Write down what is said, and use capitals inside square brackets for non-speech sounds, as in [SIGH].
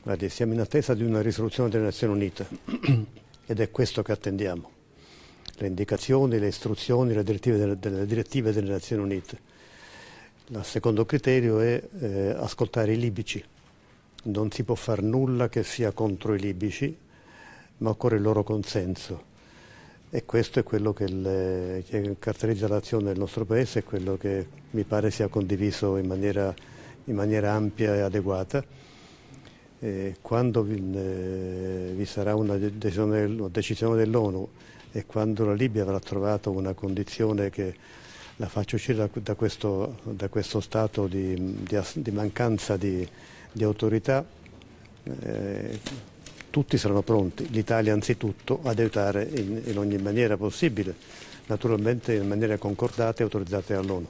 Guardi, siamo in attesa di una risoluzione delle Nazioni Unite [CLEARS THROAT] ed è questo che attendiamo. Le indicazioni, le istruzioni, le direttive delle, delle, direttive delle Nazioni Unite. Il secondo criterio è eh, ascoltare i libici. Non si può fare nulla che sia contro i libici, ma occorre il loro consenso. E questo è quello che, le, che caratterizza l'azione del nostro Paese, e quello che mi pare sia condiviso in maniera, in maniera ampia e adeguata. Eh, quando vi, eh, vi, sarà una decisione, dell'ONU e quando la Libia avrà trovato una condizione che la faccia uscire da, da, questo, da questo, stato di, di, di mancanza di, di autorità, eh, tutti saranno pronti, l'Italia anzitutto, ad aiutare in, in ogni maniera possibile, naturalmente in maniera concordata e autorizzata dall'ONU.